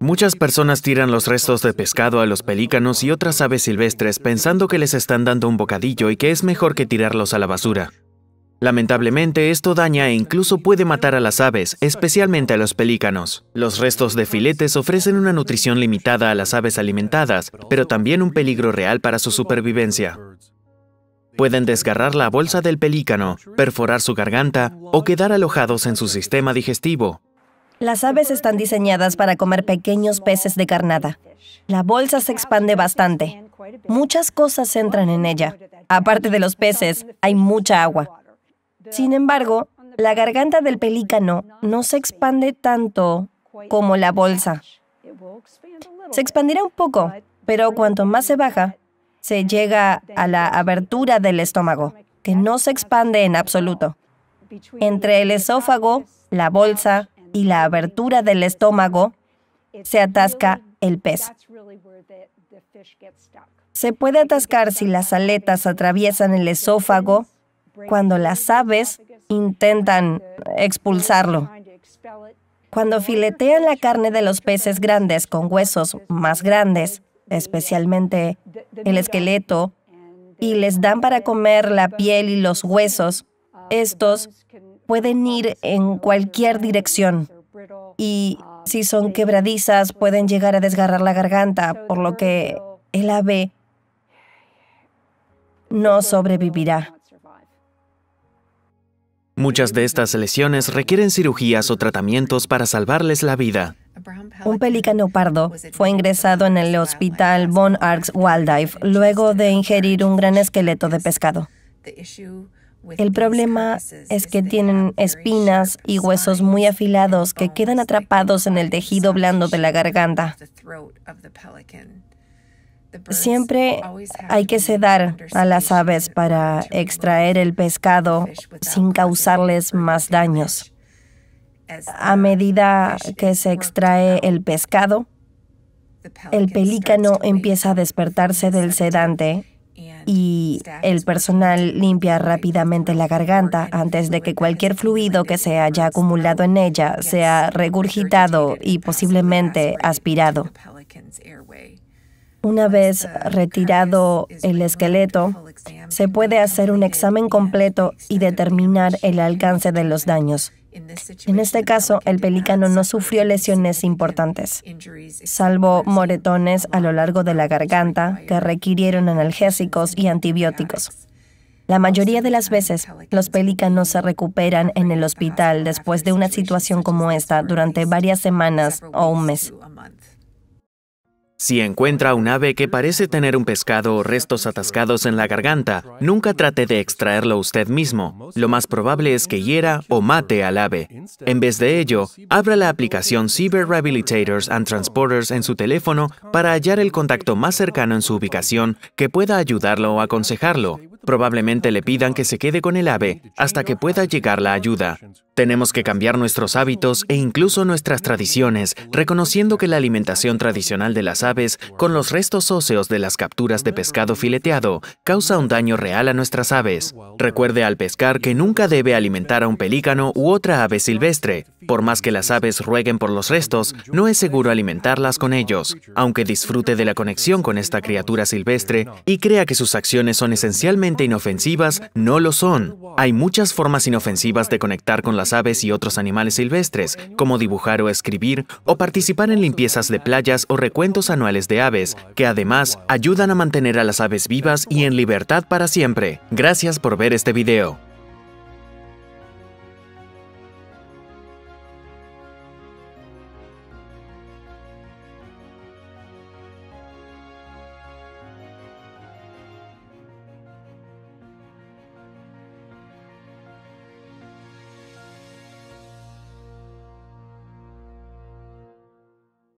Muchas personas tiran los restos de pescado a los pelícanos y otras aves silvestres pensando que les están dando un bocadillo y que es mejor que tirarlos a la basura. Lamentablemente, esto daña e incluso puede matar a las aves, especialmente a los pelícanos. Los restos de filetes ofrecen una nutrición limitada a las aves alimentadas, pero también un peligro real para su supervivencia. Pueden desgarrar la bolsa del pelícano, perforar su garganta o quedar alojados en su sistema digestivo, las aves están diseñadas para comer pequeños peces de carnada. La bolsa se expande bastante. Muchas cosas entran en ella. Aparte de los peces, hay mucha agua. Sin embargo, la garganta del pelícano no se expande tanto como la bolsa. Se expandirá un poco, pero cuanto más se baja, se llega a la abertura del estómago, que no se expande en absoluto. Entre el esófago, la bolsa y la abertura del estómago se atasca el pez. Se puede atascar si las aletas atraviesan el esófago cuando las aves intentan expulsarlo. Cuando filetean la carne de los peces grandes con huesos más grandes, especialmente el esqueleto, y les dan para comer la piel y los huesos, estos pueden ir en cualquier dirección y si son quebradizas pueden llegar a desgarrar la garganta, por lo que el ave no sobrevivirá. Muchas de estas lesiones requieren cirugías o tratamientos para salvarles la vida. Un pelícano pardo fue ingresado en el hospital Bon Arts Wildlife luego de ingerir un gran esqueleto de pescado. El problema es que tienen espinas y huesos muy afilados que quedan atrapados en el tejido blando de la garganta. Siempre hay que sedar a las aves para extraer el pescado sin causarles más daños. A medida que se extrae el pescado, el pelícano empieza a despertarse del sedante y el personal limpia rápidamente la garganta antes de que cualquier fluido que se haya acumulado en ella sea regurgitado y posiblemente aspirado. Una vez retirado el esqueleto, se puede hacer un examen completo y determinar el alcance de los daños. En este, este caso, el pelícano no sufrió lesiones importantes, salvo moretones a lo largo de la garganta que requirieron analgésicos y antibióticos. La mayoría de las veces, los pelícanos se recuperan en el hospital después de una situación como esta durante varias semanas o un mes. Si encuentra un ave que parece tener un pescado o restos atascados en la garganta, nunca trate de extraerlo usted mismo. Lo más probable es que hiera o mate al ave. En vez de ello, abra la aplicación Cyber Rehabilitators and Transporters en su teléfono para hallar el contacto más cercano en su ubicación que pueda ayudarlo o aconsejarlo. Probablemente le pidan que se quede con el ave hasta que pueda llegar la ayuda. Tenemos que cambiar nuestros hábitos e incluso nuestras tradiciones, reconociendo que la alimentación tradicional de las aves con los restos óseos de las capturas de pescado fileteado causa un daño real a nuestras aves. Recuerde al pescar que nunca debe alimentar a un pelícano u otra ave silvestre. Por más que las aves rueguen por los restos, no es seguro alimentarlas con ellos, aunque disfrute de la conexión con esta criatura silvestre y crea que sus acciones son esencialmente inofensivas no lo son. Hay muchas formas inofensivas de conectar con las aves y otros animales silvestres, como dibujar o escribir, o participar en limpiezas de playas o recuentos anuales de aves, que además ayudan a mantener a las aves vivas y en libertad para siempre. Gracias por ver este video.